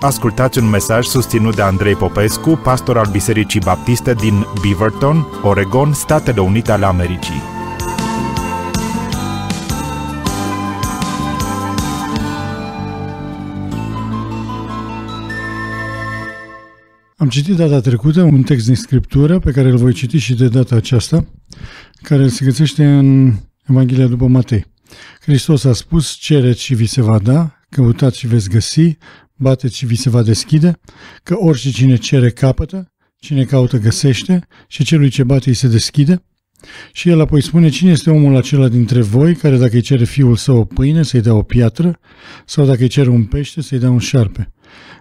ascultați un mesaj susținut de Andrei Popescu, pastor al Bisericii Baptiste din Beaverton, Oregon, Statele Unite ale Americii. Am citit data trecută un text din Scriptură pe care îl voi citi și de data aceasta, care se găsește în Evanghelia după Matei. Hristos a spus, cereți și vi se va da, căutați și veți găsi, bateți și vi se va deschide, că orice cine cere capătă, cine caută găsește și celui ce bate îi se deschide. Și el apoi spune, cine este omul acela dintre voi care dacă îi cere fiul său o pâine, să-i dea o piatră, sau dacă îi cere un pește, să-i dea un șarpe?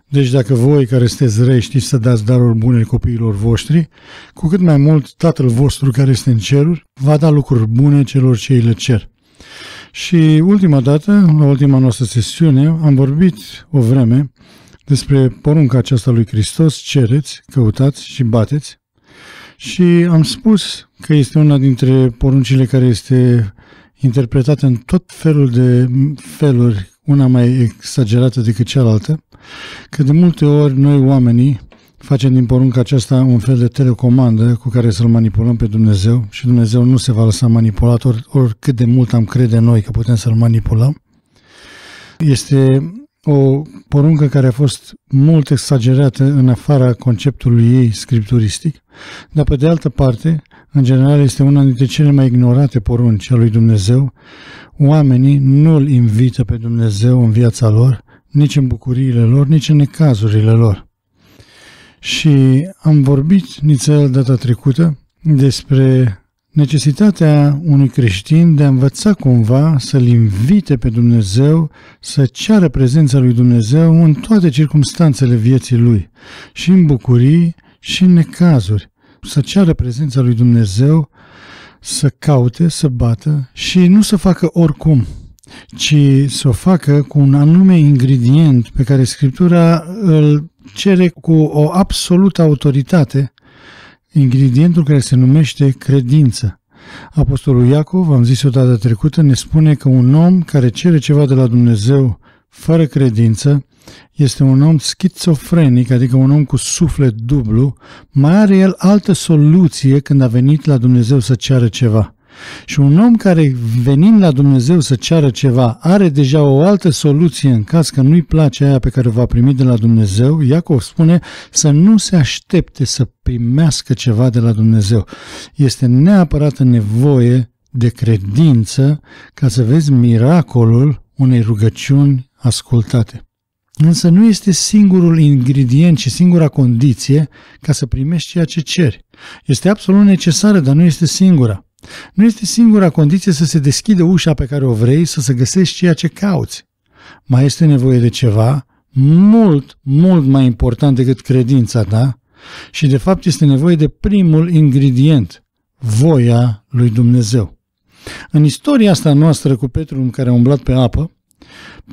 Deci dacă voi care sunteți rei știți să dați daruri bune copiilor voștri, cu cât mai mult Tatăl vostru care este în ceruri va da lucruri bune celor ce îi le cer. Și ultima dată, la ultima noastră sesiune, am vorbit o vreme despre porunca aceasta lui Hristos, cereți, căutați și bateți. Și am spus că este una dintre poruncile care este interpretată în tot felul de feluri, una mai exagerată decât cealaltă, că de multe ori noi oamenii Facem din porunca aceasta un fel de telecomandă cu care să-L manipulăm pe Dumnezeu și Dumnezeu nu se va lăsa manipulat or, oricât de mult am crede noi că putem să-L manipulăm. Este o poruncă care a fost mult exagerată în afara conceptului ei scripturistic, dar pe de altă parte, în general, este una dintre cele mai ignorate porunci a lui Dumnezeu. Oamenii nu îl invită pe Dumnezeu în viața lor, nici în bucuriile lor, nici în necazurile lor și am vorbit nițel data trecută despre necesitatea unui creștin de a învăța cumva să-L invite pe Dumnezeu să ceară prezența lui Dumnezeu în toate circumstanțele vieții lui, și în bucurii și în necazuri, să ceară prezența lui Dumnezeu să caute, să bată și nu să facă oricum, ci să o facă cu un anume ingredient pe care Scriptura îl cere cu o absolută autoritate ingredientul care se numește credință. Apostolul Iacov, am zis o dată trecută, ne spune că un om care cere ceva de la Dumnezeu fără credință este un om schizofrenic, adică un om cu suflet dublu, mai are el altă soluție când a venit la Dumnezeu să ceară ceva. Și un om care venind la Dumnezeu să ceară ceva, are deja o altă soluție în caz că nu-i place aia pe care o va primi de la Dumnezeu, Iacov spune să nu se aștepte să primească ceva de la Dumnezeu. Este neapărat nevoie de credință ca să vezi miracolul unei rugăciuni ascultate. Însă nu este singurul ingredient și singura condiție ca să primești ceea ce ceri. Este absolut necesară, dar nu este singura. Nu este singura condiție să se deschidă ușa pe care o vrei, să se găsești ceea ce cauți. Mai este nevoie de ceva mult, mult mai important decât credința ta și de fapt este nevoie de primul ingredient, voia lui Dumnezeu. În istoria asta noastră cu Petru în care a umblat pe apă,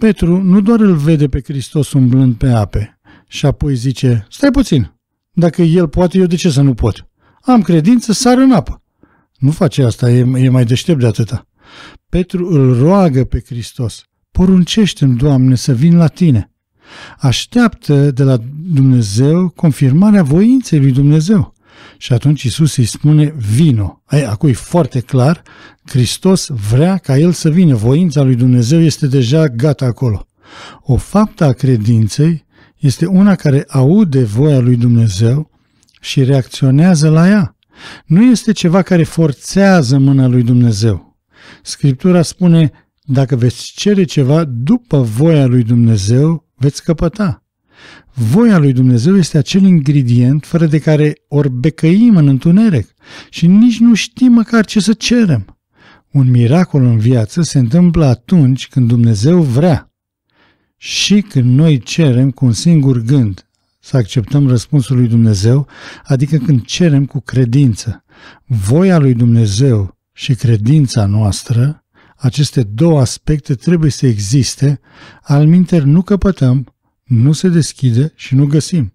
Petru nu doar îl vede pe Hristos umblând pe ape și apoi zice, stai puțin, dacă el poate, eu de ce să nu pot? Am credință, sar în apă. Nu face asta, e, e mai deștept de atâta. Petru îl roagă pe Hristos. Poruncește-mi, Doamne, să vin la Tine. Așteaptă de la Dumnezeu confirmarea voinței lui Dumnezeu. Și atunci Isus îi spune, vino. Ei, acum e foarte clar, Hristos vrea ca el să vină. Voința lui Dumnezeu este deja gata acolo. O faptă a credinței este una care aude voia lui Dumnezeu și reacționează la ea. Nu este ceva care forțează mâna lui Dumnezeu. Scriptura spune, dacă veți cere ceva după voia lui Dumnezeu, veți căpăta. Voia lui Dumnezeu este acel ingredient fără de care orbecăim în întuneric și nici nu știm măcar ce să cerem. Un miracol în viață se întâmplă atunci când Dumnezeu vrea. Și când noi cerem cu un singur gând, să acceptăm răspunsul lui Dumnezeu, adică când cerem cu credință. Voia lui Dumnezeu și credința noastră, aceste două aspecte trebuie să existe, al minter nu căpătăm, nu se deschide și nu găsim.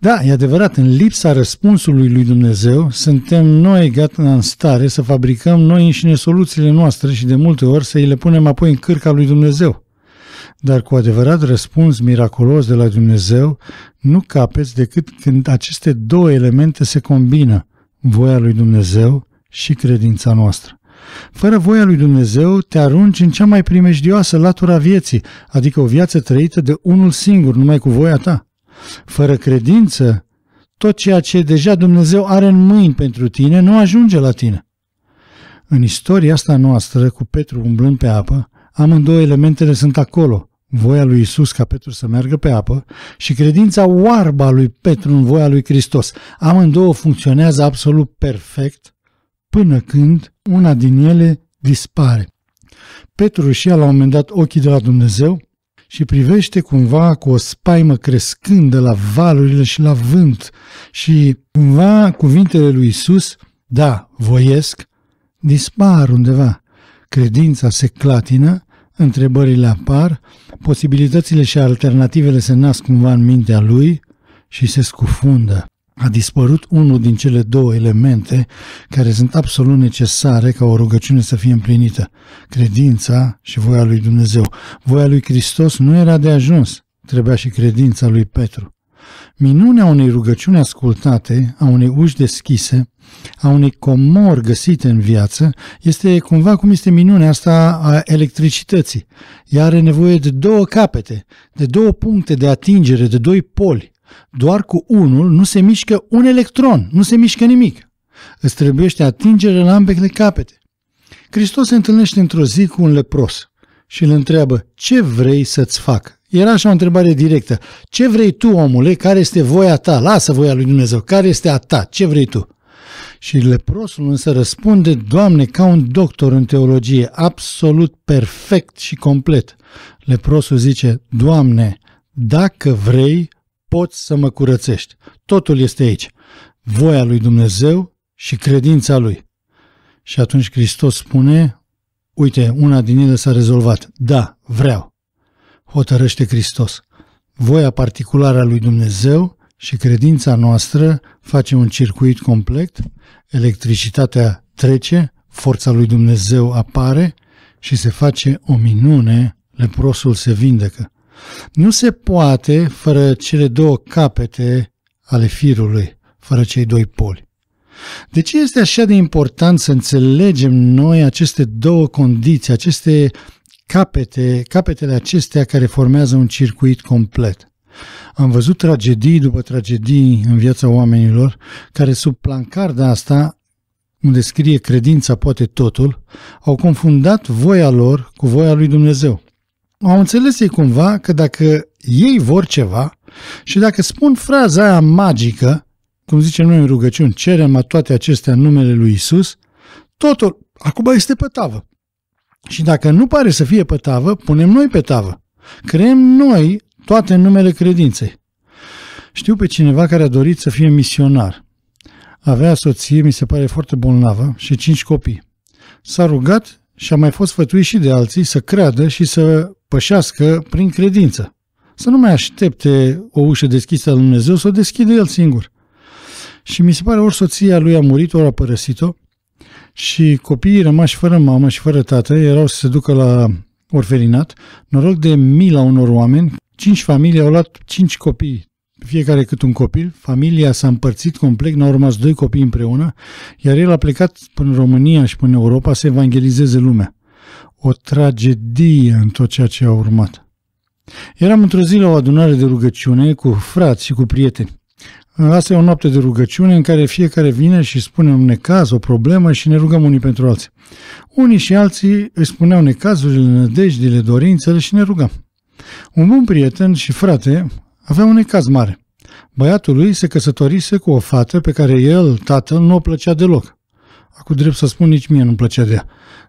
Da, e adevărat, în lipsa răspunsului lui Dumnezeu, suntem noi gata în stare să fabricăm noi înșine soluțiile noastre și de multe ori să îi le punem apoi în cârca lui Dumnezeu dar cu adevărat răspuns miraculos de la Dumnezeu nu capeți decât când aceste două elemente se combină, voia lui Dumnezeu și credința noastră. Fără voia lui Dumnezeu te arunci în cea mai primejdioasă latura vieții, adică o viață trăită de unul singur, numai cu voia ta. Fără credință, tot ceea ce deja Dumnezeu are în mâini pentru tine nu ajunge la tine. În istoria asta noastră, cu Petru umblând pe apă, amândouă elementele sunt acolo, voia lui Isus ca Petru să meargă pe apă și credința oarba lui Petru în voia lui Hristos. Amândouă funcționează absolut perfect până când una din ele dispare. Petru și-a la un moment dat ochii de la Dumnezeu și privește cumva cu o spaimă crescând de la valurile și la vânt și cumva cuvintele lui Isus, da, voiesc, dispar undeva. Credința se clatină, întrebările apar, Posibilitățile și alternativele se nasc cumva în mintea lui și se scufundă. A dispărut unul din cele două elemente care sunt absolut necesare ca o rugăciune să fie împlinită, credința și voia lui Dumnezeu. Voia lui Hristos nu era de ajuns, trebuia și credința lui Petru. Minunea unei rugăciuni ascultate, a unei uși deschise, a unei comori găsite în viață, este cumva cum este minunea asta a electricității. Ea are nevoie de două capete, de două puncte de atingere, de doi poli. Doar cu unul nu se mișcă un electron, nu se mișcă nimic. Îți trebuiește atingere la ambele capete. Hristos se întâlnește într-o zi cu un lepros și îl întreabă, ce vrei să-ți fac? Era așa o întrebare directă. Ce vrei tu, omule? Care este voia ta? Lasă voia lui Dumnezeu. Care este a ta? Ce vrei tu? Și leprosul însă răspunde, Doamne, ca un doctor în teologie, absolut perfect și complet. Leprosul zice, Doamne, dacă vrei, poți să mă curățești. Totul este aici. Voia lui Dumnezeu și credința lui. Și atunci Hristos spune, uite, una din ele s-a rezolvat. Da, vreau hotărăște Hristos. Voia particulară a lui Dumnezeu și credința noastră face un circuit complet, electricitatea trece, forța lui Dumnezeu apare și se face o minune, leprosul se vindecă. Nu se poate fără cele două capete ale firului, fără cei doi poli. De ce este așa de important să înțelegem noi aceste două condiții, aceste capete, capetele acestea care formează un circuit complet. Am văzut tragedii după tragedii în viața oamenilor care sub plancarda asta unde scrie credința poate totul, au confundat voia lor cu voia lui Dumnezeu. Au înțeles ei cumva că dacă ei vor ceva și dacă spun fraza aia magică, cum zicem noi în rugăciuni, cerem toate acestea în numele lui Isus, totul acum este pe tavă. Și dacă nu pare să fie pe tavă, punem noi pe tavă. Creăm noi toate numele credinței. Știu pe cineva care a dorit să fie misionar. Avea soție, mi se pare foarte bolnavă, și cinci copii. S-a rugat și a mai fost fătuit și de alții să creadă și să pășească prin credință. Să nu mai aștepte o ușă deschisă la Dumnezeu, să o deschide el singur. Și mi se pare ori soția lui a murit, ori a părăsit-o și copiii rămași fără mamă și fără tată erau să se ducă la orfelinat. Noroc de mila unor oameni, cinci familii au luat cinci copii, fiecare cât un copil. Familia s-a împărțit complet, n-au rămas doi copii împreună, iar el a plecat până în România și până în Europa să evangelizeze lumea. O tragedie în tot ceea ce a urmat. Eram într-o zi la o adunare de rugăciune cu frați și cu prieteni. Asta e o noapte de rugăciune în care fiecare vine și spune un necaz, o problemă și ne rugăm unii pentru alții. Unii și alții își spuneau necazurile, nădejdile, dorințele și ne rugam. Un bun prieten și frate avea un necaz mare. Băiatul lui se căsătorise cu o fată pe care el, tatăl, nu o plăcea deloc. Acum drept să spun, nici mie nu-mi plăcea de ea.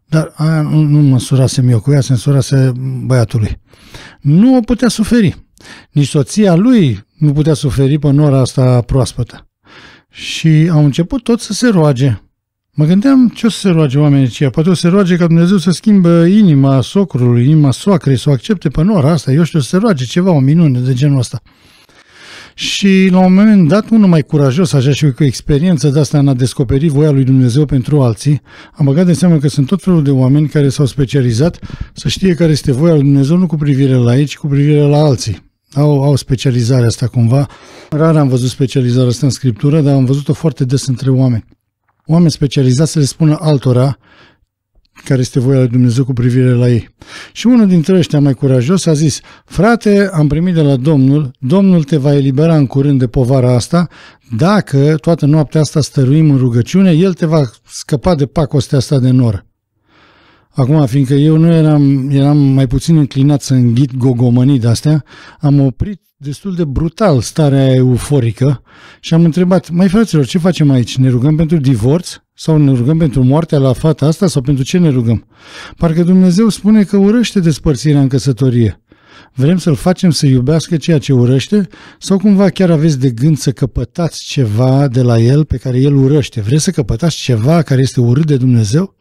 Dar aia nu, nu măsurasem eu cu ea, se însurase băiatului. Nu o putea suferi. Nici soția lui nu putea suferi nora asta proaspătă. Și au început tot să se roage. Mă gândeam ce o să se roage oamenii aceia. Poate o să se roage ca Dumnezeu să schimbă inima socrului, inima soacrei, să o accepte pe nora asta. Eu știu, să se roage ceva, o minune de genul ăsta. Și la un moment dat, unul mai curajos, așa și cu experiență de asta în a descoperi voia lui Dumnezeu pentru alții, am băgat de seamă că sunt tot felul de oameni care s-au specializat să știe care este voia lui Dumnezeu nu cu privire la ei, cu privire la alții. Au, au specializarea asta cumva. Rar am văzut specializarea asta în scriptură, dar am văzut-o foarte des între oameni. Oameni specializați să le spună altora care este voia lui Dumnezeu cu privire la ei. Și unul dintre ăștia mai curajos a zis, frate, am primit de la Domnul, Domnul te va elibera în curând de povara asta, dacă toată noaptea asta stăruim în rugăciune, El te va scăpa de pacostea asta de noră. Acum, fiindcă eu nu eram, eram mai puțin înclinat să înghit gogomănii de-astea, am oprit destul de brutal starea euforică și am întrebat, mai fraților, ce facem aici? Ne rugăm pentru divorț? Sau ne rugăm pentru moartea la fata asta? Sau pentru ce ne rugăm? Parcă Dumnezeu spune că urăște despărțirea în căsătorie. Vrem să-l facem să iubească ceea ce urăște? Sau cumva chiar aveți de gând să căpătați ceva de la el pe care el urăște? Vreți să căpătați ceva care este urât de Dumnezeu?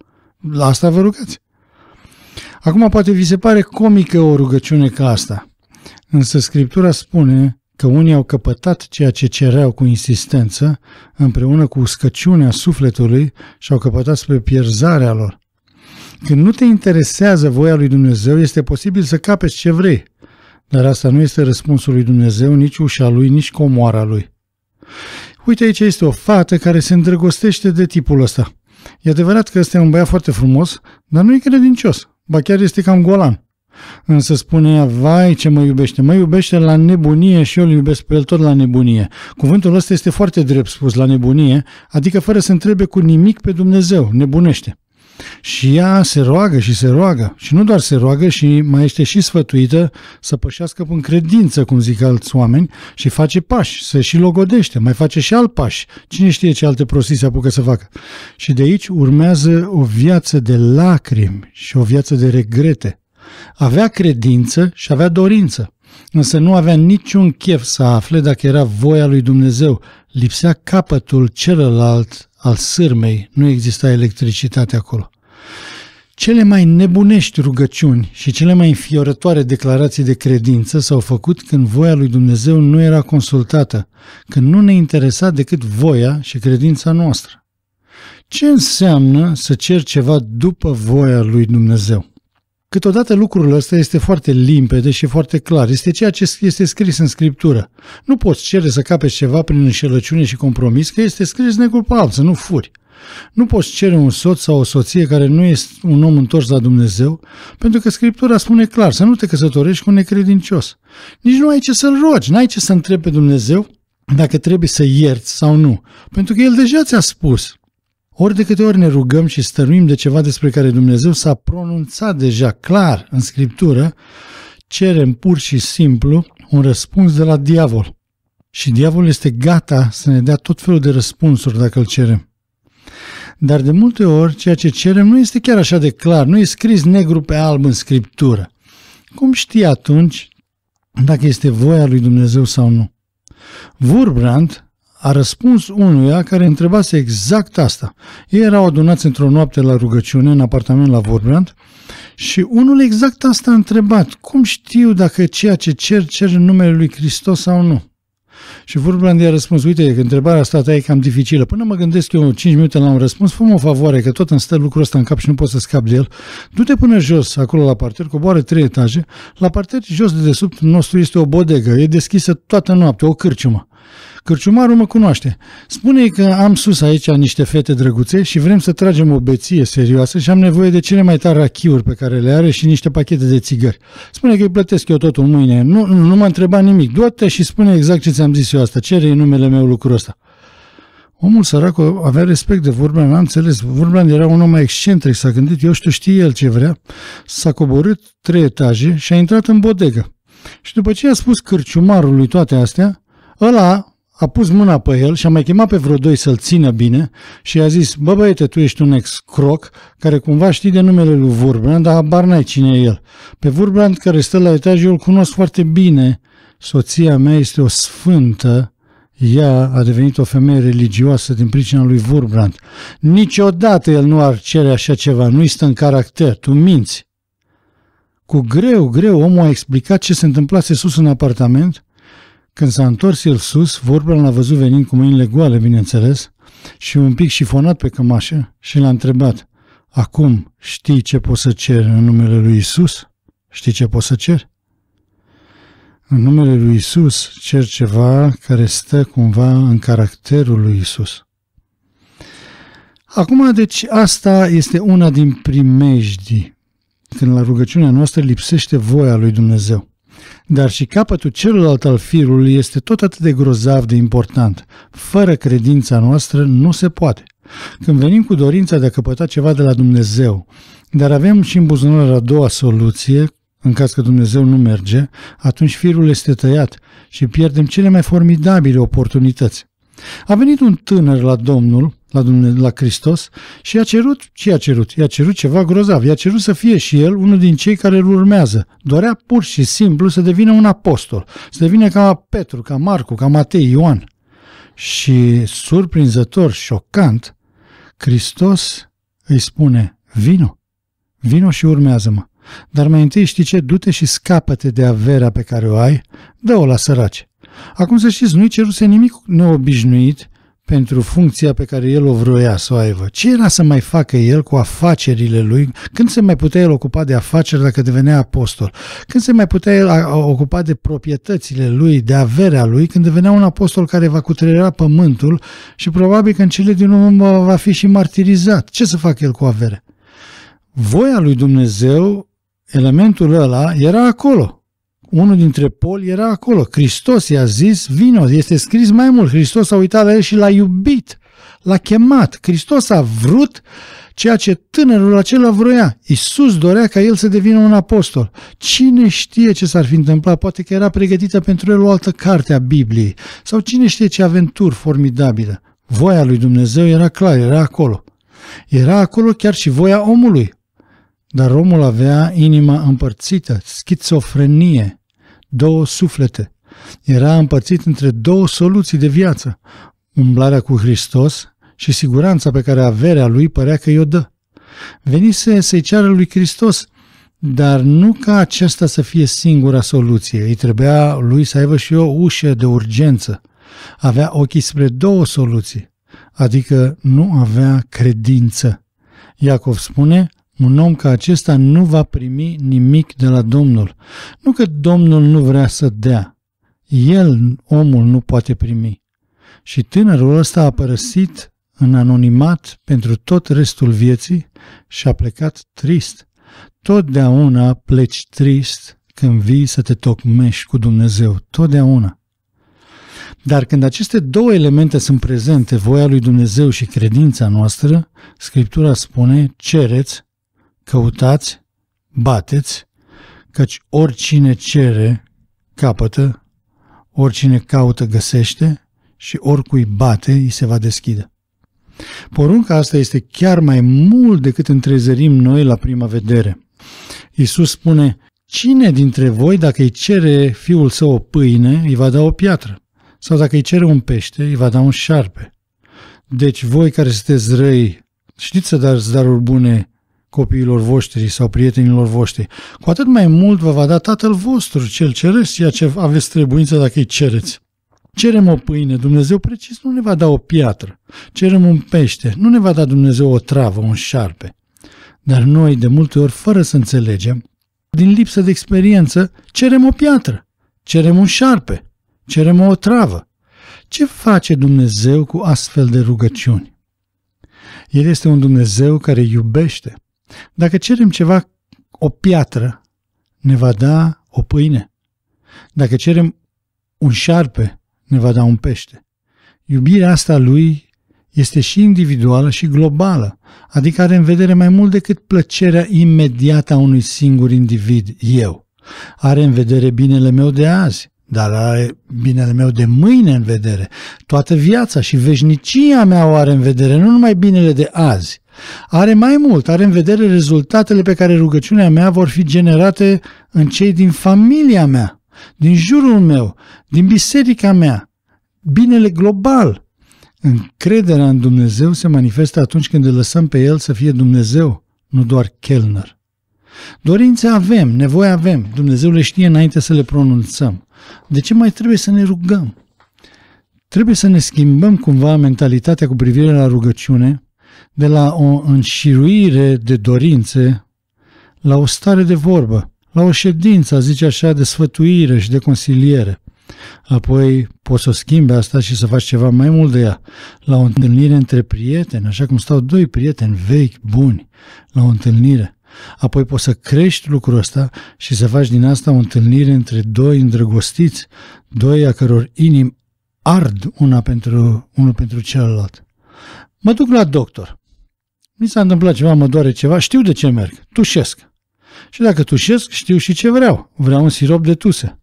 La asta vă rugați. Acum poate vi se pare comică o rugăciune ca asta, însă Scriptura spune că unii au căpătat ceea ce cereau cu insistență, împreună cu uscăciunea sufletului și au căpătat spre pierzarea lor. Când nu te interesează voia lui Dumnezeu, este posibil să capeți ce vrei, dar asta nu este răspunsul lui Dumnezeu, nici ușa lui, nici comoara lui. Uite aici este o fată care se îndrăgostește de tipul ăsta. E adevărat că este un băiat foarte frumos, dar nu e credincios ba chiar este cam golan. Însă spune ea, vai ce mă iubește, mă iubește la nebunie și eu îl iubesc pe el tot la nebunie. Cuvântul ăsta este foarte drept spus, la nebunie, adică fără să întrebe cu nimic pe Dumnezeu, nebunește. Și ea se roagă și se roagă. Și nu doar se roagă, și mai este și sfătuită să pășească în credință, cum zic alți oameni, și face pași, se și logodește, mai face și alt pași. Cine știe ce alte prostii se apucă să facă. Și de aici urmează o viață de lacrimi și o viață de regrete. Avea credință și avea dorință, însă nu avea niciun chef să afle dacă era voia lui Dumnezeu. Lipsea capătul celălalt al sârmei, nu exista electricitate acolo. Cele mai nebunești rugăciuni și cele mai înfiorătoare declarații de credință s-au făcut când voia lui Dumnezeu nu era consultată, când nu ne interesa decât voia și credința noastră. Ce înseamnă să cer ceva după voia lui Dumnezeu? Câteodată lucrul ăsta este foarte limpede și foarte clar. Este ceea ce este scris în Scriptură. Nu poți cere să capeți ceva prin înșelăciune și compromis, că este scris negru pe alb, să nu furi. Nu poți cere un soț sau o soție care nu este un om întors la Dumnezeu, pentru că Scriptura spune clar să nu te căsătorești cu un necredincios. Nici nu ai ce să-l rogi, n-ai ce să întrebi pe Dumnezeu dacă trebuie să ierți sau nu, pentru că El deja ți-a spus. Ori de câte ori ne rugăm și stăruim de ceva despre care Dumnezeu s-a pronunțat deja clar în Scriptură, cerem pur și simplu un răspuns de la diavol. Și diavolul este gata să ne dea tot felul de răspunsuri dacă îl cerem. Dar de multe ori ceea ce cerem nu este chiar așa de clar, nu e scris negru pe alb în Scriptură. Cum știi atunci dacă este voia lui Dumnezeu sau nu? Vurbrand, a răspuns unuia care întrebase exact asta. Ei erau adunați într-o noapte la rugăciune, în apartament la Vorbrand și unul exact asta a întrebat, cum știu dacă ceea ce cer, cer în numele lui Hristos sau nu? Și Vorbrand i-a răspuns, uite că întrebarea asta ta e cam dificilă. Până mă gândesc eu 5 minute la un răspuns, fă o favoare, că tot îmi stă lucrul ăsta în cap și nu pot să scap de el. Du-te până jos, acolo la parter, coboară trei etaje. La parter, jos de desubt nostru, este o bodegă, e deschisă toată noaptea, o cârciumă. Cârciumarul mă cunoaște. spune că am sus aici niște fete drăguțe și vrem să tragem o beție serioasă și am nevoie de cele mai tare rachiuri pe care le are și niște pachete de țigări. Spune că îi plătesc eu totul mâine. Nu, nu, nu m-a întrebat nimic. Du-te și spune exact ce ți-am zis eu asta. Cere numele meu lucrul ăsta. Omul sărac avea respect de Vurban, am înțeles. Vorbea era un om mai excentric, s-a gândit, eu știu, știe el ce vrea. S-a coborât trei etaje și a intrat în bodegă. Și după ce a spus cârciumarului toate astea, ăla, a pus mâna pe el și a mai chemat pe vreo doi să-l țină bine și i-a zis, bă băiete, tu ești un ex-croc care cumva știi de numele lui Vurbrand, dar habar n-ai cine e el. Pe Vurbrand care stă la etaj, eu îl cunosc foarte bine. Soția mea este o sfântă, ea a devenit o femeie religioasă din pricina lui Vurbrand. Niciodată el nu ar cere așa ceva, nu-i stă în caracter, tu minți. Cu greu, greu, omul a explicat ce se întâmplase sus în apartament – când s-a întors el sus, Vorbel l-a văzut venind cu mâinile goale, bineînțeles, și un pic șifonat pe cămașă și l-a întrebat, Acum știi ce poți să cer în numele lui Isus? Știi ce poți să cer? În numele lui Isus cer ceva care stă cumva în caracterul lui Isus. Acum, deci, asta este una din primejdii, când la rugăciunea noastră lipsește voia lui Dumnezeu. Dar și capătul celălalt al firului este tot atât de grozav de important. Fără credința noastră nu se poate. Când venim cu dorința de a căpăta ceva de la Dumnezeu, dar avem și în buzunar a doua soluție, în caz că Dumnezeu nu merge, atunci firul este tăiat și pierdem cele mai formidabile oportunități. A venit un tânăr la Domnul la, Dumnezeu, la Hristos și i-a cerut ce i-a cerut? I-a cerut ceva grozav. I-a cerut să fie și el unul din cei care îl urmează. Dorea pur și simplu să devină un apostol, să devină ca Petru, ca Marcu, ca Matei, Ioan. Și surprinzător, șocant, Hristos îi spune, vino, vino și urmează-mă. Dar mai întâi știi ce? Du-te și scapă-te de averea pe care o ai, dă-o la săraci. Acum să știți, nu-i ceruse nimic neobișnuit, pentru funcția pe care el o vroia să o aibă. Ce era să mai facă el cu afacerile lui? Când se mai putea el ocupa de afaceri dacă devenea apostol? Când se mai putea el ocupa de proprietățile lui, de averea lui, când devenea un apostol care va cutrerea pământul și probabil că în cele din urmă va fi și martirizat? Ce să facă el cu averea? Voia lui Dumnezeu, elementul ăla, era acolo unul dintre poli era acolo. Hristos i-a zis, vino, este scris mai mult. Hristos a uitat la el și l-a iubit, l-a chemat. Hristos a vrut ceea ce tânărul acela vroia. Iisus dorea ca el să devină un apostol. Cine știe ce s-ar fi întâmplat? Poate că era pregătită pentru el o altă carte a Bibliei. Sau cine știe ce aventuri formidabilă. Voia lui Dumnezeu era clar, era acolo. Era acolo chiar și voia omului. Dar omul avea inima împărțită, schizofrenie două suflete. Era împărțit între două soluții de viață, umblarea cu Hristos și siguranța pe care averea lui părea că i-o dă. Venise să-i ceară lui Hristos, dar nu ca acesta să fie singura soluție. Îi trebuia lui să aibă și o ușă de urgență. Avea ochii spre două soluții, adică nu avea credință. Iacov spune, un om ca acesta nu va primi nimic de la Domnul. Nu că Domnul nu vrea să dea. El, omul, nu poate primi. Și tânărul ăsta a părăsit în anonimat pentru tot restul vieții și a plecat trist. Totdeauna pleci trist când vii să te tocmești cu Dumnezeu. Totdeauna. Dar când aceste două elemente sunt prezente, voia lui Dumnezeu și credința noastră, Scriptura spune, cereți căutați, bateți, căci oricine cere, capătă, oricine caută, găsește și oricui bate, îi se va deschide. Porunca asta este chiar mai mult decât întrezărim noi la prima vedere. Iisus spune, cine dintre voi, dacă îi cere fiul său o pâine, îi va da o piatră? Sau dacă îi cere un pește, îi va da un șarpe? Deci voi care sunteți răi, știți să dați daruri bune copiilor voștri sau prietenilor voștri, cu atât mai mult vă va da Tatăl vostru, cel cereți, ceea ce aveți trebuință dacă îi cereți. Cerem o pâine, Dumnezeu precis nu ne va da o piatră. Cerem un pește, nu ne va da Dumnezeu o travă, un șarpe. Dar noi, de multe ori, fără să înțelegem, din lipsă de experiență, cerem o piatră, cerem un șarpe, cerem o travă. Ce face Dumnezeu cu astfel de rugăciuni? El este un Dumnezeu care iubește dacă cerem ceva, o piatră ne va da o pâine. Dacă cerem un șarpe, ne va da un pește. Iubirea asta lui este și individuală și globală, adică are în vedere mai mult decât plăcerea imediată a unui singur individ, eu. Are în vedere binele meu de azi, dar are binele meu de mâine în vedere. Toată viața și veșnicia mea o are în vedere, nu numai binele de azi. Are mai mult, are în vedere rezultatele pe care rugăciunea mea vor fi generate în cei din familia mea, din jurul meu, din biserica mea. Binele global. Încrederea în Dumnezeu se manifestă atunci când îl lăsăm pe El să fie Dumnezeu, nu doar Kellner Dorințe avem, nevoie avem, Dumnezeu le știe înainte să le pronunțăm. De ce mai trebuie să ne rugăm? Trebuie să ne schimbăm cumva mentalitatea cu privire la rugăciune, de la o înșiruire de dorințe la o stare de vorbă, la o ședință, zice așa, de sfătuire și de consiliere. Apoi poți să schimbi asta și să faci ceva mai mult de ea. La o întâlnire între prieteni, așa cum stau doi prieteni vechi, buni, la o întâlnire. Apoi poți să crești lucrul ăsta și să faci din asta o întâlnire între doi îndrăgostiți, doi a căror inim ard una pentru, unul pentru celălalt. Mă duc la doctor. Mi s-a întâmplat ceva, mă doare ceva, știu de ce merg, tușesc. Și dacă tușesc, știu și ce vreau. Vreau un sirop de tuse.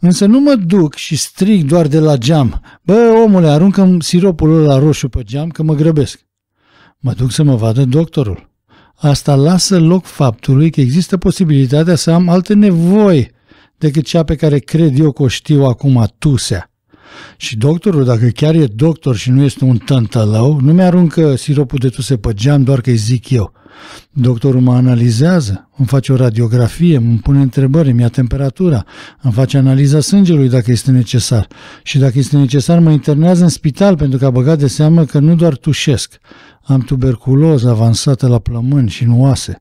Însă nu mă duc și strig doar de la geam. Bă, omule, aruncă siropul ăla roșu pe geam că mă grăbesc. Mă duc să mă vadă doctorul. Asta lasă loc faptului că există posibilitatea să am alte nevoi decât cea pe care cred eu că o știu acum atusea. Și doctorul, dacă chiar e doctor și nu este un tântălău, nu mi-aruncă siropul de tuse pe geam doar că îi zic eu. Doctorul mă analizează, îmi face o radiografie, îmi pune întrebări, îmi ia temperatura, îmi face analiza sângelui dacă este necesar. Și dacă este necesar, mă internează în spital pentru că a băgat de seamă că nu doar tușesc, am tuberculoză avansată la plămâni și nuase. oase.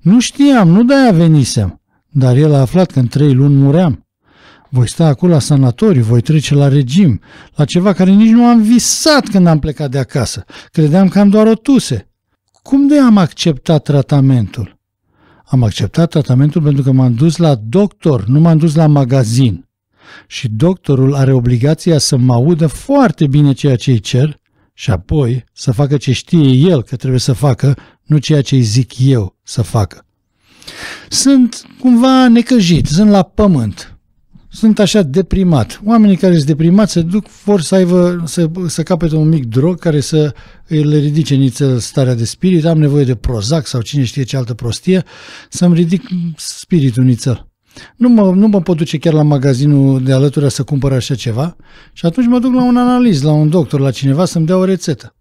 Nu știam, nu de-aia venisem, dar el a aflat că în trei luni muream. Voi sta acolo la sanatoriu, voi trece la regim, la ceva care nici nu am visat când am plecat de acasă. Credeam că am doar o tuse. Cum de am acceptat tratamentul? Am acceptat tratamentul pentru că m-am dus la doctor, nu m-am dus la magazin. Și doctorul are obligația să mă audă foarte bine ceea ce îi cer și apoi să facă ce știe el că trebuie să facă, nu ceea ce îi zic eu să facă. Sunt cumva necăjit, sunt la pământ, sunt așa deprimat. Oamenii care sunt deprimați se duc, vor să, aibă, să, să capete un mic drog care să le ridice nițel starea de spirit, am nevoie de prozac sau cine știe ce altă prostie, să-mi ridic spiritul nițel. Nu mă, nu mă pot duce chiar la magazinul de alături să cumpăr așa ceva și atunci mă duc la un analiz, la un doctor, la cineva să-mi dea o rețetă.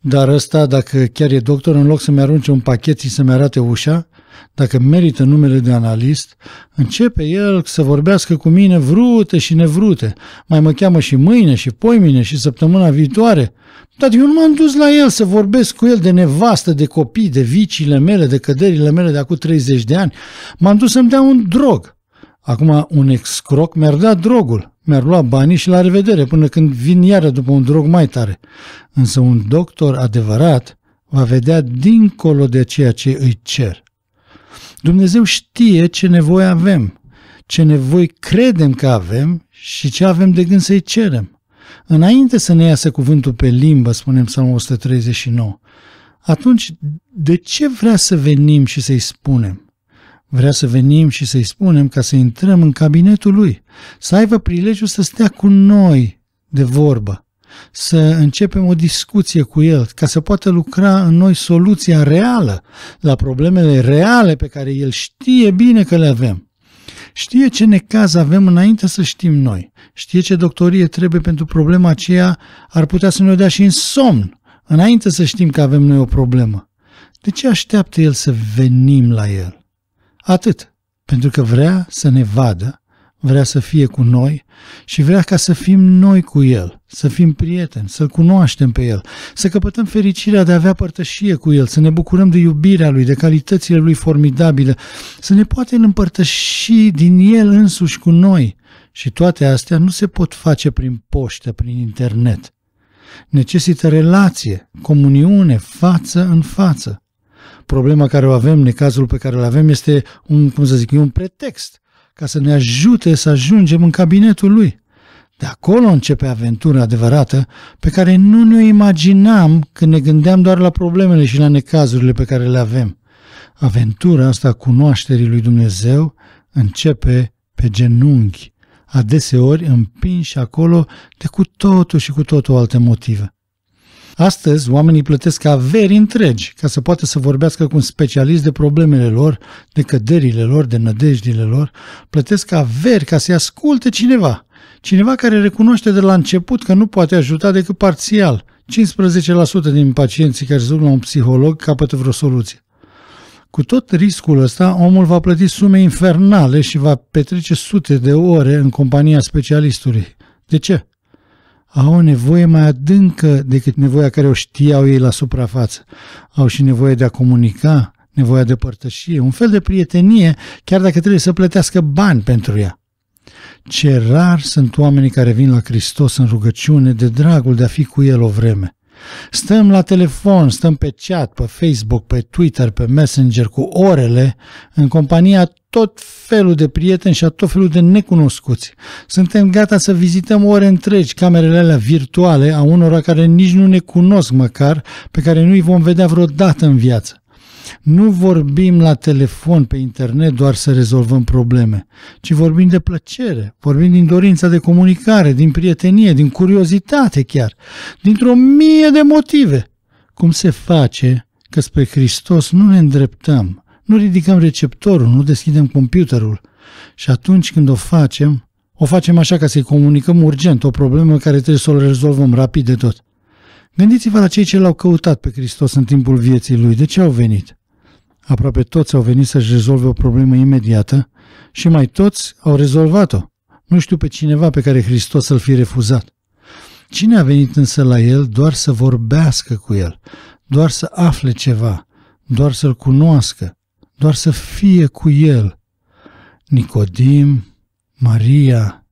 Dar ăsta, dacă chiar e doctor, în loc să-mi arunce un pachet și să-mi arate ușa, dacă merită numele de analist, începe el să vorbească cu mine vrute și nevrute. Mai mă cheamă și mâine și poimine și săptămâna viitoare. Dar eu nu m-am dus la el să vorbesc cu el de nevastă, de copii, de viciile mele, de căderile mele de acum 30 de ani. M-am dus să-mi dea un drog. Acum un excroc mi-ar da drogul, mi-ar lua banii și la revedere până când vin iară după un drog mai tare. Însă un doctor adevărat va vedea dincolo de ceea ce îi cer. Dumnezeu știe ce nevoi avem, ce nevoi credem că avem și ce avem de gând să-i cerem. Înainte să ne iasă cuvântul pe limbă, spunem Psalmul 139, atunci de ce vrea să venim și să-i spunem? Vrea să venim și să-i spunem ca să intrăm în cabinetul lui, să aibă prilejul să stea cu noi de vorbă, să începem o discuție cu El, ca să poată lucra în noi soluția reală la problemele reale pe care El știe bine că le avem. Știe ce necaz avem înainte să știm noi. Știe ce doctorie trebuie pentru problema aceea, ar putea să ne-o dea și în somn, înainte să știm că avem noi o problemă. De ce așteaptă El să venim la El? Atât, pentru că vrea să ne vadă vrea să fie cu noi și vrea ca să fim noi cu El, să fim prieteni, să-L cunoaștem pe El, să căpătăm fericirea de a avea părtășie cu El, să ne bucurăm de iubirea Lui, de calitățile Lui formidabile, să ne poate împărtăși din El însuși cu noi. Și toate astea nu se pot face prin poștă, prin internet. Necesită relație, comuniune, față în față. Problema care o avem, necazul pe care îl avem, este un, cum să zic, un pretext – ca să ne ajute să ajungem în cabinetul lui. De acolo începe aventura adevărată pe care nu ne-o imaginam când ne gândeam doar la problemele și la necazurile pe care le avem. Aventura asta cunoașterii lui Dumnezeu începe pe genunchi, adeseori împinși acolo de cu totul și cu totul alte motive. Astăzi, oamenii plătesc averi întregi ca să poată să vorbească cu un specialist de problemele lor, de căderile lor, de nădejdile lor. Plătesc averi ca să-i asculte cineva. Cineva care recunoaște de la început că nu poate ajuta decât parțial. 15% din pacienții care zic la un psiholog capătă vreo soluție. Cu tot riscul ăsta, omul va plăti sume infernale și va petrece sute de ore în compania specialistului. De ce? au o nevoie mai adâncă decât nevoia care o știau ei la suprafață. Au și nevoie de a comunica, nevoia de părtășie, un fel de prietenie, chiar dacă trebuie să plătească bani pentru ea. Ce rar sunt oamenii care vin la Hristos în rugăciune de dragul de a fi cu El o vreme. Stăm la telefon, stăm pe chat, pe Facebook, pe Twitter, pe Messenger cu orele în compania tot felul de prieteni și a tot felul de necunoscuți. Suntem gata să vizităm ore întregi camerele alea virtuale a unora care nici nu ne cunosc măcar, pe care nu îi vom vedea vreodată în viață. Nu vorbim la telefon, pe internet, doar să rezolvăm probleme, ci vorbim de plăcere, vorbim din dorința de comunicare, din prietenie, din curiozitate chiar, dintr-o mie de motive. Cum se face că spre Hristos nu ne îndreptăm, nu ridicăm receptorul, nu deschidem computerul și atunci când o facem, o facem așa ca să-i comunicăm urgent o problemă care trebuie să o rezolvăm rapid de tot. Gândiți-vă la cei ce l-au căutat pe Hristos în timpul vieții lui. De ce au venit? Aproape toți au venit să-și rezolve o problemă imediată și mai toți au rezolvat-o. Nu știu pe cineva pe care Hristos să-l fi refuzat. Cine a venit însă la el doar să vorbească cu el, doar să afle ceva, doar să-l cunoască, doar să fie cu el? Nicodim, Maria,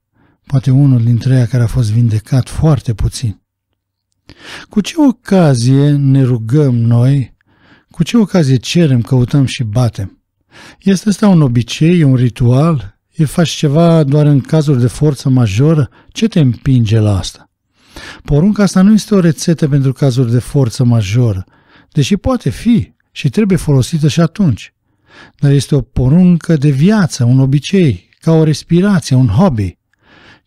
poate unul dintre ei care a fost vindecat foarte puțin. Cu ce ocazie ne rugăm noi cu ce ocazie cerem, căutăm și batem? Este asta un obicei, un ritual? E faci ceva doar în cazuri de forță majoră? Ce te împinge la asta? Porunca asta nu este o rețetă pentru cazuri de forță majoră, deși poate fi și trebuie folosită și atunci. Dar este o poruncă de viață, un obicei, ca o respirație, un hobby.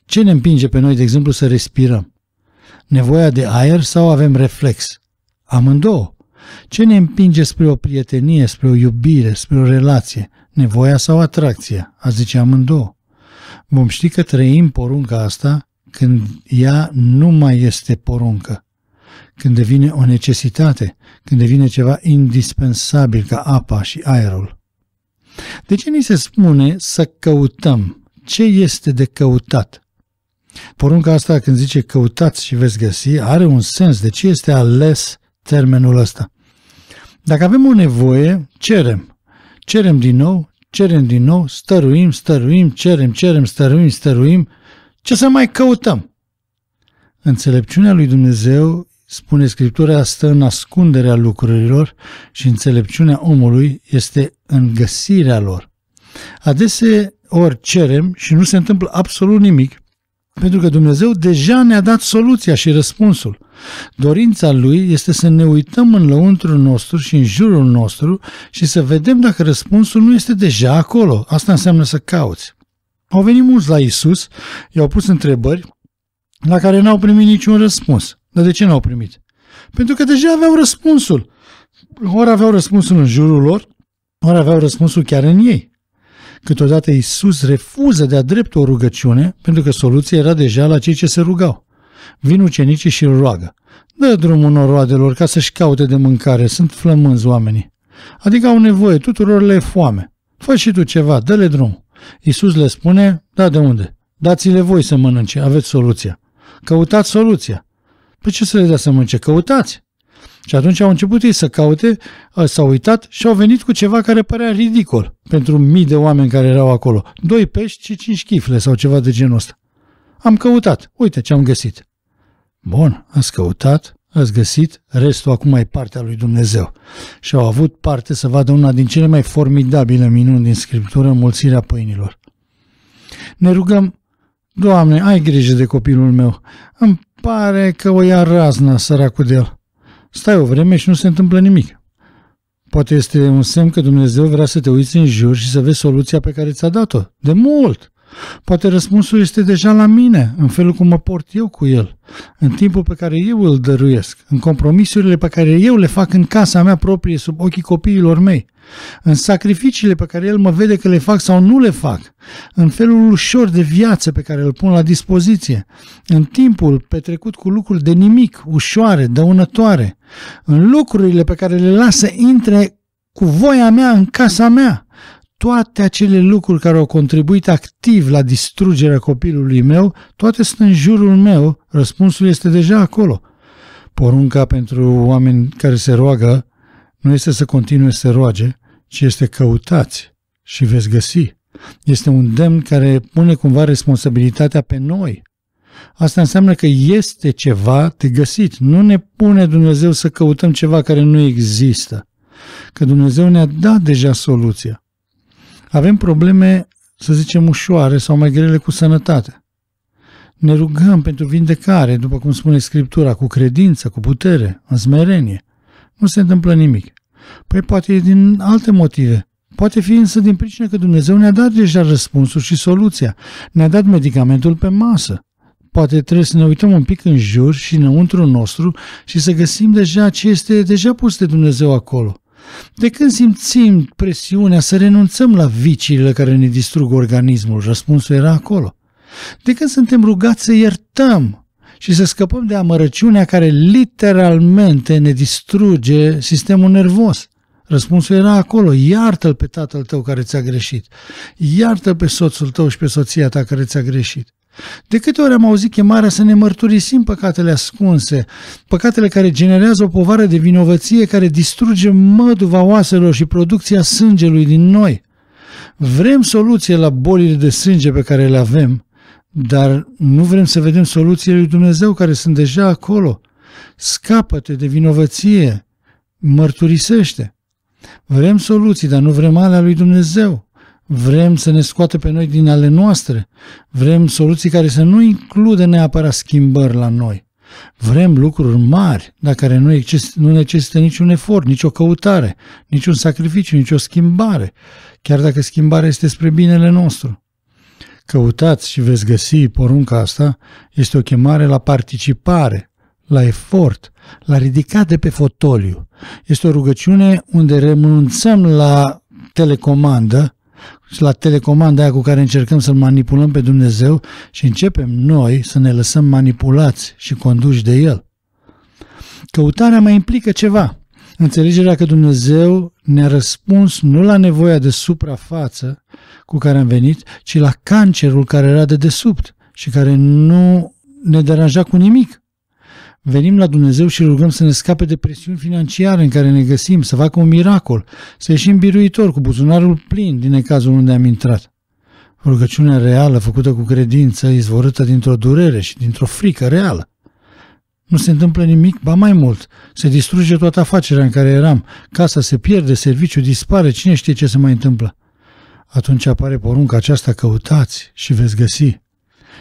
Ce ne împinge pe noi, de exemplu, să respirăm? Nevoia de aer sau avem reflex? Amândouă. Ce ne împinge spre o prietenie, spre o iubire, spre o relație? Nevoia sau atracția? A zice amândouă. Vom ști că trăim porunca asta când ea nu mai este poruncă, când devine o necesitate, când devine ceva indispensabil ca apa și aerul. De ce ni se spune să căutăm? Ce este de căutat? Porunca asta când zice căutați și veți găsi are un sens. De ce este ales termenul ăsta? Dacă avem o nevoie, cerem. Cerem din nou, cerem din nou, stăruim, stăruim, cerem, cerem, stăruim, stăruim. Ce să mai căutăm? Înțelepciunea lui Dumnezeu, spune Scriptura, stă în ascunderea lucrurilor și înțelepciunea omului este în găsirea lor. Adese ori cerem și nu se întâmplă absolut nimic, pentru că Dumnezeu deja ne-a dat soluția și răspunsul. Dorința lui este să ne uităm în lăuntrul nostru și în jurul nostru și să vedem dacă răspunsul nu este deja acolo. Asta înseamnă să cauți. Au venit mulți la Isus, i-au pus întrebări la care n-au primit niciun răspuns. Dar de ce n-au primit? Pentru că deja aveau răspunsul. Ori aveau răspunsul în jurul lor, ori aveau răspunsul chiar în ei. Câteodată Isus refuză de-a drept o rugăciune pentru că soluția era deja la cei ce se rugau. Vin ucenicii și îl roagă. Dă drumul noroadelor ca să-și caute de mâncare, sunt flămânzi oamenii. Adică au nevoie, tuturor le e foame. Fă și tu ceva, dă-le drum. Iisus le spune, da de unde? Dați-le voi să mănânce, aveți soluția. Căutați soluția. Păi ce să le dea să mănânce? Căutați! Și atunci au început ei să caute, s-au uitat și au venit cu ceva care părea ridicol pentru mii de oameni care erau acolo. Doi pești și cinci chifle sau ceva de genul ăsta. Am căutat. Uite ce am găsit. Bun, ați căutat, ați găsit, restul acum e partea lui Dumnezeu. Și au avut parte să vadă una din cele mai formidabile minuni din Scriptură, mulțirea pâinilor. Ne rugăm, Doamne, ai grijă de copilul meu, îmi pare că o ia razna săracul de el. Stai o vreme și nu se întâmplă nimic. Poate este un semn că Dumnezeu vrea să te uiți în jur și să vezi soluția pe care ți-a dat-o. De mult! Poate răspunsul este deja la mine, în felul cum mă port eu cu el, în timpul pe care eu îl dăruiesc, în compromisurile pe care eu le fac în casa mea proprie sub ochii copiilor mei, în sacrificiile pe care el mă vede că le fac sau nu le fac, în felul ușor de viață pe care îl pun la dispoziție, în timpul petrecut cu lucruri de nimic, ușoare, dăunătoare, în lucrurile pe care le lasă intre cu voia mea în casa mea, toate acele lucruri care au contribuit activ la distrugerea copilului meu, toate sunt în jurul meu, răspunsul este deja acolo. Porunca pentru oameni care se roagă nu este să continue să roage, ci este căutați și veți găsi. Este un demn care pune cumva responsabilitatea pe noi. Asta înseamnă că este ceva de găsit. Nu ne pune Dumnezeu să căutăm ceva care nu există. Că Dumnezeu ne-a dat deja soluția. Avem probleme, să zicem, ușoare sau mai grele cu sănătatea. Ne rugăm pentru vindecare, după cum spune Scriptura, cu credință, cu putere, în smerenie. Nu se întâmplă nimic. Păi poate e din alte motive. Poate fi însă din pricina că Dumnezeu ne-a dat deja răspunsul și soluția. Ne-a dat medicamentul pe masă. Poate trebuie să ne uităm un pic în jur și înăuntru nostru și să găsim deja ce este deja pus de Dumnezeu acolo. De când simțim presiunea să renunțăm la viciile care ne distrug organismul, răspunsul era acolo. De când suntem rugați să iertăm și să scăpăm de amărăciunea care literalmente ne distruge sistemul nervos. Răspunsul era acolo, iartă-l pe tatăl tău care ți-a greșit, iartă pe soțul tău și pe soția ta care ți-a greșit. De câte ori am auzit chemarea să ne mărturisim păcatele ascunse, păcatele care generează o povară de vinovăție care distruge măduva oaselor și producția sângelui din noi? Vrem soluție la bolile de sânge pe care le avem, dar nu vrem să vedem soluțiile lui Dumnezeu care sunt deja acolo. Scapă-te de vinovăție, mărturisește. Vrem soluții, dar nu vrem alea lui Dumnezeu. Vrem să ne scoată pe noi din ale noastre. Vrem soluții care să nu includă neapărat schimbări la noi. Vrem lucruri mari, dar care nu, exist, nu necesită niciun efort, nicio căutare, niciun sacrificiu, nicio schimbare, chiar dacă schimbarea este spre binele nostru. Căutați și veți găsi porunca asta, este o chemare la participare, la efort, la ridicat de pe fotoliu. Este o rugăciune unde renunțăm la telecomandă și la telecomanda aia cu care încercăm să-L manipulăm pe Dumnezeu și începem noi să ne lăsăm manipulați și conduși de El. Căutarea mai implică ceva. Înțelegerea că Dumnezeu ne-a răspuns nu la nevoia de suprafață cu care am venit, ci la cancerul care era de desubt și care nu ne deranja cu nimic. Venim la Dumnezeu și rugăm să ne scape de presiuni financiare în care ne găsim, să facă un miracol, să ieșim biruitor cu buzunarul plin din cazul unde am intrat. Rugăciunea reală, făcută cu credință, izvorâtă dintr-o durere și dintr-o frică reală. Nu se întâmplă nimic, ba mai mult, se distruge toată afacerea în care eram, casa se pierde, serviciul dispare, cine știe ce se mai întâmplă. Atunci apare porunca aceasta, căutați și veți găsi.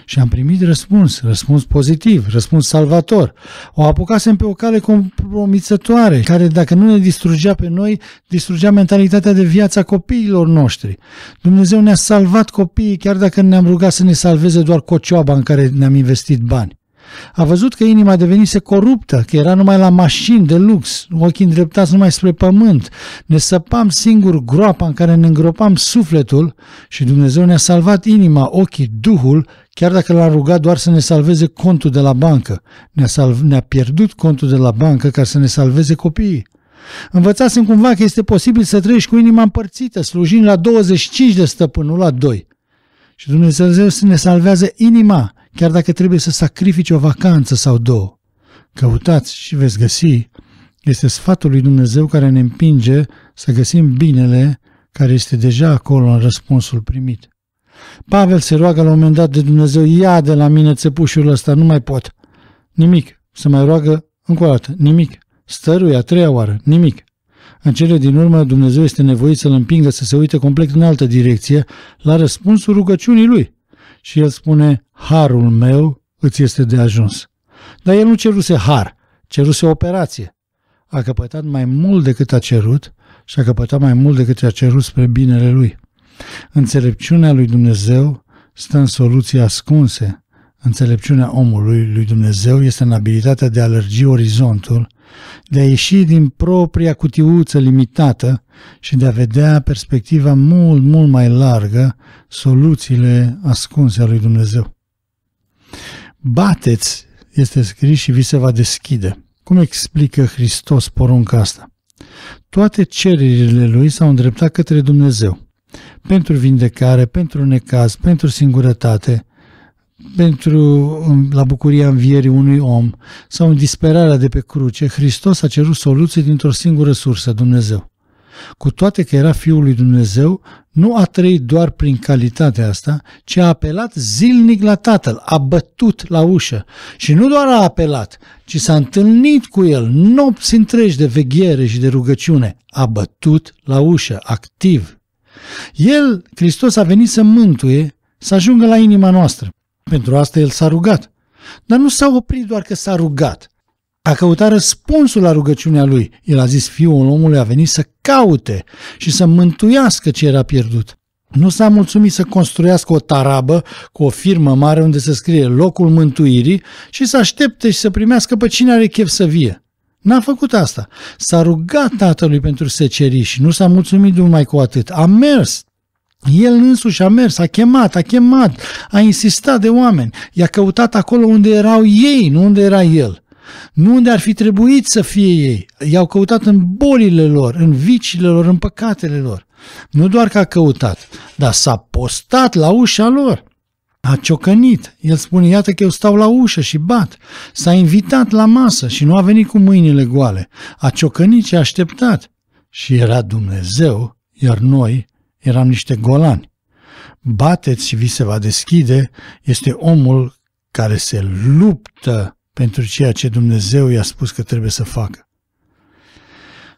Și am primit răspuns, răspuns pozitiv, răspuns salvator. O apucasem pe o cale compromițătoare, care dacă nu ne distrugea pe noi, distrugea mentalitatea de viața copiilor noștri. Dumnezeu ne-a salvat copiii, chiar dacă ne-am rugat să ne salveze doar cocioaba în care ne-am investit bani. A văzut că inima devenise coruptă, că era numai la mașini de lux, ochii îndreptați numai spre pământ. Ne săpam singur groapa în care ne îngropam sufletul și Dumnezeu ne-a salvat inima, ochii, duhul, chiar dacă l-a rugat doar să ne salveze contul de la bancă. Ne-a, salv- ne pierdut contul de la bancă ca să ne salveze copiii. Învățasem cumva că este posibil să trăiești cu inima împărțită, slujind la 25 de stăpânul, nu la 2. Și Dumnezeu să ne salvează inima, chiar dacă trebuie să sacrifici o vacanță sau două. Căutați și veți găsi, este sfatul lui Dumnezeu care ne împinge să găsim binele care este deja acolo în răspunsul primit. Pavel se roagă la un moment dat de Dumnezeu, ia de la mine țepușul ăsta, nu mai pot. Nimic. Se mai roagă încă o dată, nimic. Stăruie a treia oară, nimic. În cele din urmă, Dumnezeu este nevoit să-l împingă să se uite complet în altă direcție, la răspunsul rugăciunii lui. Și el spune, harul meu îți este de ajuns. Dar el nu ceruse har, ceruse operație. A căpătat mai mult decât a cerut și a căpătat mai mult decât a cerut spre binele lui. Înțelepciunea lui Dumnezeu stă în soluții ascunse. Înțelepciunea omului lui Dumnezeu este în abilitatea de a lărgi orizontul, de a ieși din propria cutiuță limitată și de a vedea perspectiva mult, mult mai largă, soluțiile ascunse a lui Dumnezeu bateți, este scris și vi se va deschide. Cum explică Hristos porunca asta? Toate cererile lui s-au îndreptat către Dumnezeu. Pentru vindecare, pentru necaz, pentru singurătate, pentru la bucuria învierii unui om sau în disperarea de pe cruce, Hristos a cerut soluții dintr-o singură sursă, Dumnezeu. Cu toate că era Fiul lui Dumnezeu, nu a trăit doar prin calitatea asta, ci a apelat zilnic la Tatăl, a bătut la ușă. Și nu doar a apelat, ci s-a întâlnit cu el nopți întregi de veghiere și de rugăciune. A bătut la ușă, activ. El, Hristos, a venit să mântuie, să ajungă la inima noastră. Pentru asta el s-a rugat. Dar nu s-a oprit doar că s-a rugat – a căutat răspunsul la rugăciunea lui. El a zis, fiul omului a venit să caute și să mântuiască ce era pierdut. Nu s-a mulțumit să construiască o tarabă cu o firmă mare unde să scrie locul mântuirii și să aștepte și să primească pe cine are chef să vie. N-a făcut asta. S-a rugat tatălui pentru seceri și nu s-a mulțumit numai cu atât. A mers. El însuși a mers, a chemat, a chemat, a insistat de oameni. I-a căutat acolo unde erau ei, nu unde era el nu unde ar fi trebuit să fie ei. I-au căutat în bolile lor, în viciile lor, în păcatele lor. Nu doar că a căutat, dar s-a postat la ușa lor. A ciocănit. El spune, iată că eu stau la ușă și bat. S-a invitat la masă și nu a venit cu mâinile goale. A ciocănit și a așteptat. Și era Dumnezeu, iar noi eram niște golani. Bateți și vi se va deschide este omul care se luptă pentru ceea ce Dumnezeu i-a spus că trebuie să facă.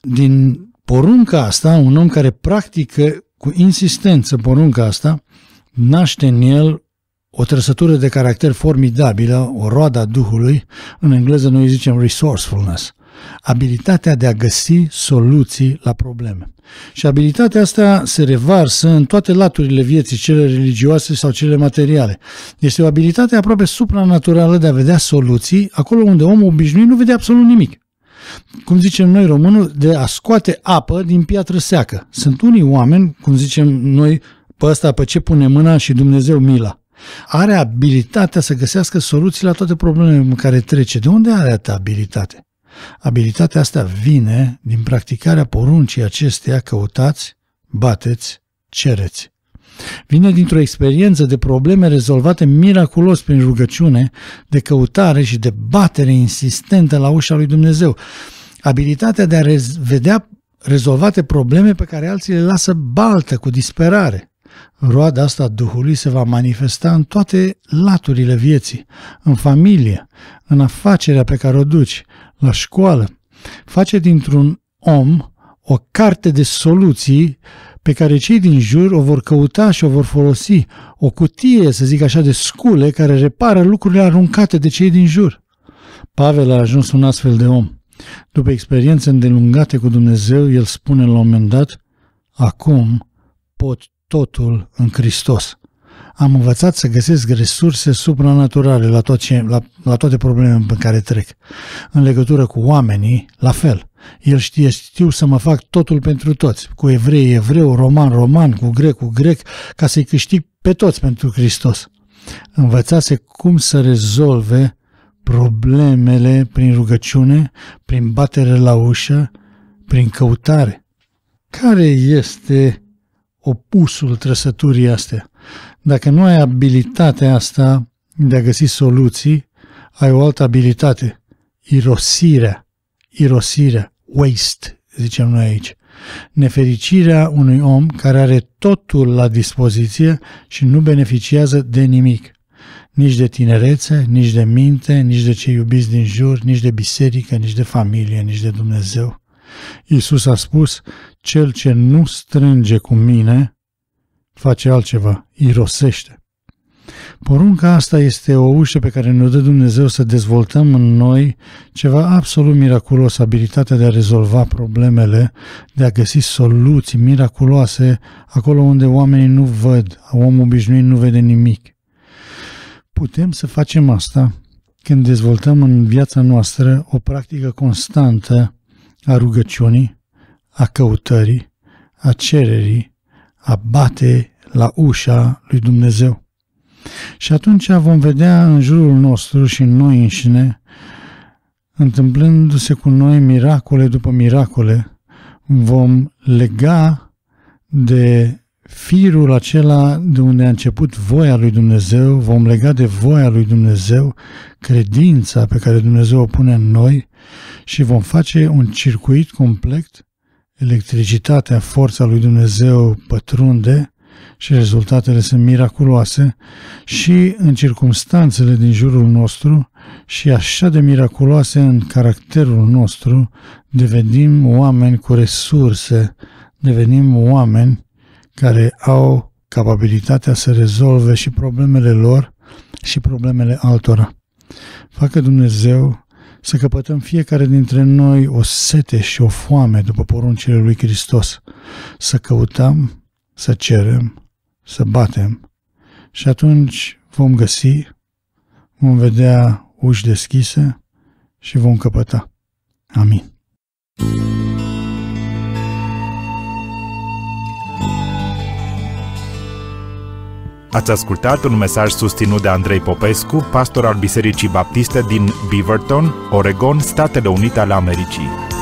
Din porunca asta, un om care practică cu insistență porunca asta, naște în el o trăsătură de caracter formidabilă, o roada a Duhului, în engleză noi zicem resourcefulness, abilitatea de a găsi soluții la probleme. Și abilitatea asta se revarsă în toate laturile vieții, cele religioase sau cele materiale. Este o abilitate aproape supranaturală de a vedea soluții acolo unde omul obișnuit nu vede absolut nimic. Cum zicem noi românul, de a scoate apă din piatră seacă. Sunt unii oameni, cum zicem noi, pe ăsta pe ce pune mâna și Dumnezeu mila. Are abilitatea să găsească soluții la toate problemele în care trece. De unde are atâta abilitate? Abilitatea asta vine din practicarea poruncii acesteia căutați, bateți, cereți. Vine dintr-o experiență de probleme rezolvate miraculos prin rugăciune, de căutare și de batere insistentă la ușa lui Dumnezeu. Abilitatea de a rez- vedea rezolvate probleme pe care alții le lasă baltă cu disperare. Roada asta a Duhului se va manifesta în toate laturile vieții, în familie, în afacerea pe care o duci, la școală. Face dintr-un om o carte de soluții pe care cei din jur o vor căuta și o vor folosi, o cutie, să zic așa, de scule care repară lucrurile aruncate de cei din jur. Pavel a ajuns un astfel de om. După experiențe îndelungate cu Dumnezeu, el spune la un moment dat, acum pot totul în Hristos am învățat să găsesc resurse supranaturale la, tot ce, la, la toate problemele pe care trec. În legătură cu oamenii, la fel. El știe, știu să mă fac totul pentru toți, cu evrei, evreu, roman, roman, cu grec, cu grec, ca să-i câștig pe toți pentru Hristos. Învățase cum să rezolve problemele prin rugăciune, prin batere la ușă, prin căutare. Care este opusul trăsăturii astea? Dacă nu ai abilitatea asta de a găsi soluții, ai o altă abilitate, irosirea, irosirea, waste, zicem noi aici. Nefericirea unui om care are totul la dispoziție și nu beneficiază de nimic. Nici de tinerețe, nici de minte, nici de cei iubiți din jur, nici de biserică, nici de familie, nici de Dumnezeu. Iisus a spus, cel ce nu strânge cu mine, face altceva, irosește. Porunca asta este o ușă pe care ne-o dă Dumnezeu să dezvoltăm în noi ceva absolut miraculos, abilitatea de a rezolva problemele, de a găsi soluții miraculoase acolo unde oamenii nu văd, omul obișnuit nu vede nimic. Putem să facem asta când dezvoltăm în viața noastră o practică constantă a rugăciunii, a căutării, a cererii, a bate la ușa lui Dumnezeu. Și atunci vom vedea în jurul nostru și în noi înșine, întâmplându-se cu noi miracole după miracole, vom lega de firul acela de unde a început voia lui Dumnezeu, vom lega de voia lui Dumnezeu credința pe care Dumnezeu o pune în noi și vom face un circuit complet electricitatea, forța lui Dumnezeu pătrunde și rezultatele sunt miraculoase și în circumstanțele din jurul nostru și așa de miraculoase în caracterul nostru devenim oameni cu resurse, devenim oameni care au capabilitatea să rezolve și problemele lor și problemele altora. Facă Dumnezeu să căpătăm fiecare dintre noi o sete și o foame după poruncile lui Hristos, să căutăm, să cerem, să batem și atunci vom găsi, vom vedea uși deschise și vom căpăta. Amin. thank you Ați ascultat un mesaj susținut de Andrei Popescu, pastor al Bisericii Baptiste din Beaverton, Oregon, Statele Unite ale Americii.